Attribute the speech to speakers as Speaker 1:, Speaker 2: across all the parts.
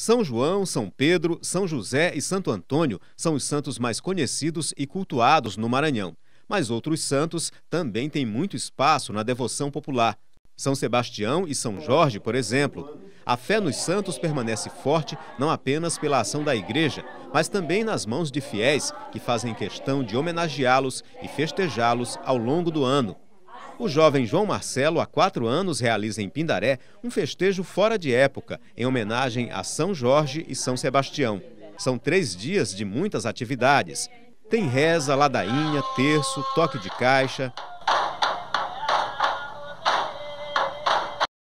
Speaker 1: São João, São Pedro, São José e Santo Antônio são os santos mais conhecidos e cultuados no Maranhão. Mas outros santos também têm muito espaço na devoção popular. São Sebastião e São Jorge, por exemplo. A fé nos santos permanece forte não apenas pela ação da igreja, mas também nas mãos de fiéis que fazem questão de homenageá-los e festejá-los ao longo do ano. O jovem João Marcelo, há quatro anos, realiza em Pindaré um festejo fora de época, em homenagem a São Jorge e São Sebastião. São três dias de muitas atividades. Tem reza, ladainha, terço, toque de caixa.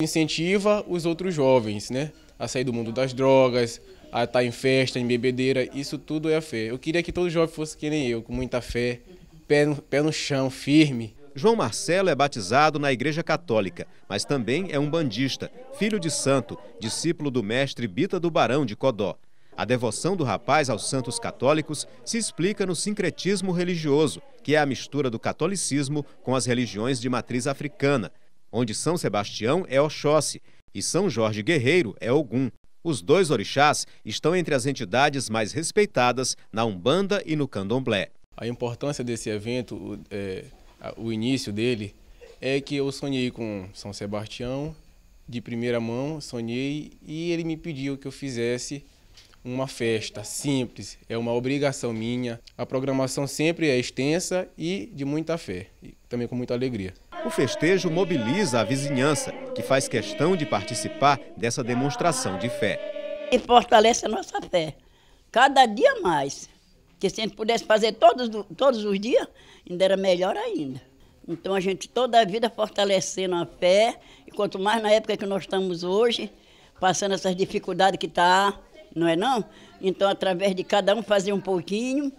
Speaker 2: Incentiva os outros jovens, né? A sair do mundo das drogas, a estar tá em festa, em bebedeira, isso tudo é a fé. Eu queria que todo jovem
Speaker 1: fosse que nem eu, com muita fé, pé no, pé no chão, firme. João Marcelo é batizado na Igreja Católica, mas também é um bandista, filho de santo, discípulo do mestre Bita do Barão de Codó. A devoção do rapaz aos santos católicos se explica no sincretismo religioso, que é a mistura do catolicismo com as religiões de matriz africana, onde São Sebastião é Oxóssi e São Jorge Guerreiro é Ogum. Os dois orixás estão entre as entidades mais respeitadas na Umbanda e no Candomblé. A importância desse evento é o início dele,
Speaker 2: é que eu sonhei com São Sebastião, de primeira mão, sonhei e ele me pediu que eu fizesse uma festa simples, é uma obrigação minha. A programação sempre é extensa e de muita fé, e também com muita alegria.
Speaker 1: O festejo mobiliza a vizinhança, que faz questão de participar dessa demonstração de fé.
Speaker 3: E fortalece a nossa fé, cada dia mais. Porque se a gente pudesse fazer todos, todos os dias, ainda era melhor ainda. Então a gente toda a vida fortalecendo a fé, e quanto mais na época que nós estamos hoje, passando essas dificuldades que está, não é não? Então, através de cada um fazer um pouquinho,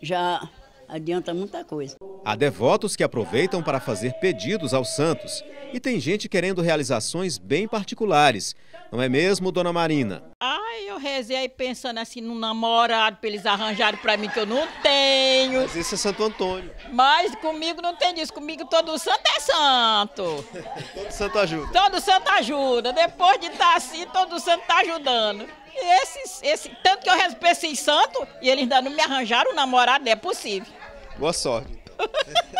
Speaker 3: já adianta muita coisa.
Speaker 1: Há devotos que aproveitam para fazer pedidos aos santos. E tem gente querendo realizações bem particulares. Não é mesmo, dona Marina?
Speaker 4: Ai, eu rezei pensando assim num namorado pra eles arranjarem para mim que eu não tenho.
Speaker 1: Mas isso é Santo Antônio.
Speaker 4: Mas comigo não tem isso. Comigo todo santo é santo.
Speaker 1: todo santo ajuda.
Speaker 4: Todo santo ajuda. Depois de estar tá assim, todo santo tá ajudando. E esses, esse, tanto que eu rezo pra esses santos e eles ainda não me arranjaram um namorado,
Speaker 1: não né? é possível. Boa sorte. Então.